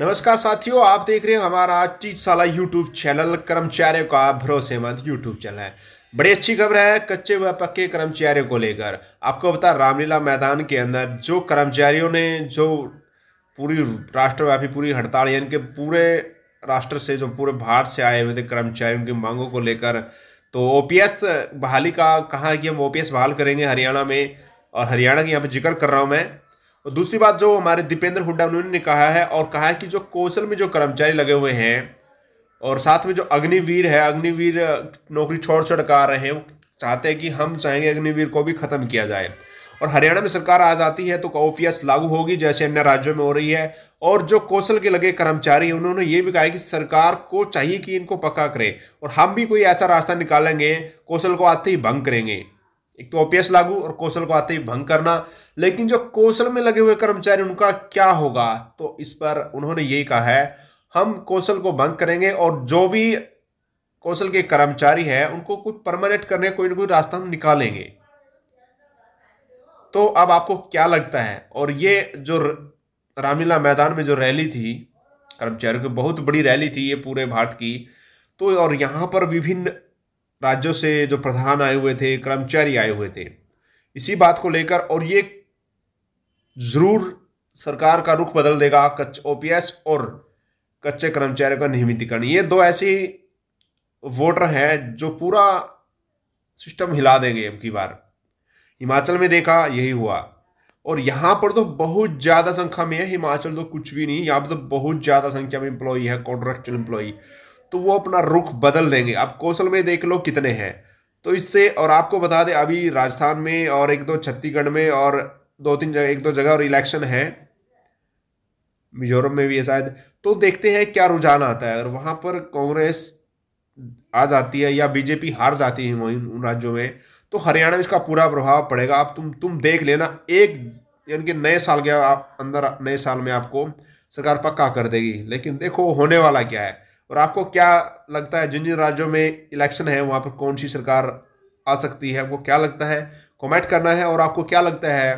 नमस्कार साथियों आप देख रहे हैं हमारा चीजशाला यूट्यूब चैनल कर्मचारियों का भरोसेमंद यूट्यूब चैनल है बड़ी अच्छी खबर है कच्चे व पक्के कर्मचारियों को लेकर आपको बता रामलीला मैदान के अंदर जो कर्मचारियों ने जो पूरी राष्ट्रव्यापी पूरी हड़ताल यानी कि पूरे राष्ट्र से जो पूरे भारत से आए हुए थे कर्मचारियों की मांगों को लेकर तो ओ बहाली का कहा कि हम ओ बहाल करेंगे हरियाणा में और हरियाणा की यहाँ पर जिक्र कर रहा हूँ मैं और दूसरी बात जो हमारे दीपेंद्र हुड्डा उन्होंने कहा है और कहा है कि जो कौशल में जो कर्मचारी लगे हुए हैं और साथ में जो अग्निवीर है अग्निवीर नौकरी छोड़ छोड़ कर आ रहे हैं वो चाहते हैं कि हम चाहेंगे अग्निवीर को भी खत्म किया जाए और हरियाणा में सरकार आ जाती है तो ओपीएस लागू होगी जैसे अन्य राज्यों में हो रही है और जो कौशल के लगे कर्मचारी उन्होंने ये भी कहा कि सरकार को चाहिए कि इनको पक्का करे और हम भी कोई ऐसा रास्ता निकालेंगे कौशल को आते ही भंग करेंगे एक तो ओपीएस लागू और कौशल को आते ही भंग करना लेकिन जो कौशल में लगे हुए कर्मचारी उनका क्या होगा तो इस पर उन्होंने यही कहा है हम कौशल को बंद करेंगे और जो भी कौशल के कर्मचारी हैं उनको कुछ परमानेंट करने कोई ना कोई रास्ता हम निकालेंगे तो अब आपको क्या लगता है और ये जो रामलीला मैदान में जो रैली थी कर्मचारियों की बहुत बड़ी रैली थी ये पूरे भारत की तो और यहाँ पर विभिन्न राज्यों से जो प्रधान आए हुए थे कर्मचारी आए हुए थे इसी बात को लेकर और ये जरूर सरकार का रुख बदल देगा कच्चे ओपीएस और कच्चे कर्मचारियों का नियमितीकरण ये दो ऐसी वोटर हैं जो पूरा सिस्टम हिला देंगे अब की बार हिमाचल में देखा यही हुआ और यहाँ पर तो बहुत ज़्यादा संख्या में है हिमाचल तो कुछ भी नहीं यहाँ पर तो बहुत ज़्यादा संख्या में इम्प्लॉई है कॉन्ट्रेक्चुअल इम्प्लॉई तो वो अपना रुख बदल देंगे अब कौशल में देख लो कितने हैं तो इससे और आपको बता दें अभी राजस्थान में और एक दो छत्तीसगढ़ में और दो तीन जगह एक दो जगह और इलेक्शन है मिजोरम में भी है शायद तो देखते हैं क्या रुझान आता है अगर वहाँ पर कांग्रेस आ जाती है या बीजेपी हार जाती है वहीं उन राज्यों में तो हरियाणा में इसका पूरा प्रभाव पड़ेगा आप तुम तुम देख लेना एक यानी कि नए साल के आप अंदर नए साल में आपको सरकार पक्का कर देगी लेकिन देखो होने वाला क्या है और आपको क्या लगता है जिन जिन राज्यों में इलेक्शन है वहाँ पर कौन सी सरकार आ सकती है आपको क्या लगता है कमेंट करना है और आपको क्या लगता है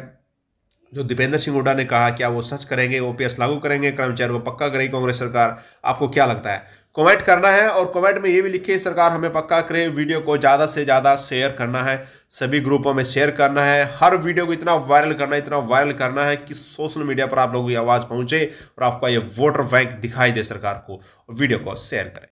जो दीपेंद्र सिंह हुडा ने कहा क्या वो सच करेंगे ओ लागू करेंगे कर्मचारी वो पक्का करेगी कांग्रेस सरकार आपको क्या लगता है कमेंट करना है और कमेंट में ये भी लिखिए सरकार हमें पक्का करे वीडियो को ज़्यादा से ज़्यादा शेयर करना है सभी ग्रुपों में शेयर करना है हर वीडियो को इतना वायरल करना है इतना वायरल करना है कि सोशल मीडिया पर आप लोगों की आवाज़ पहुंचे और आपका ये वोटर बैंक दिखाई दे सरकार को और वीडियो को शेयर करें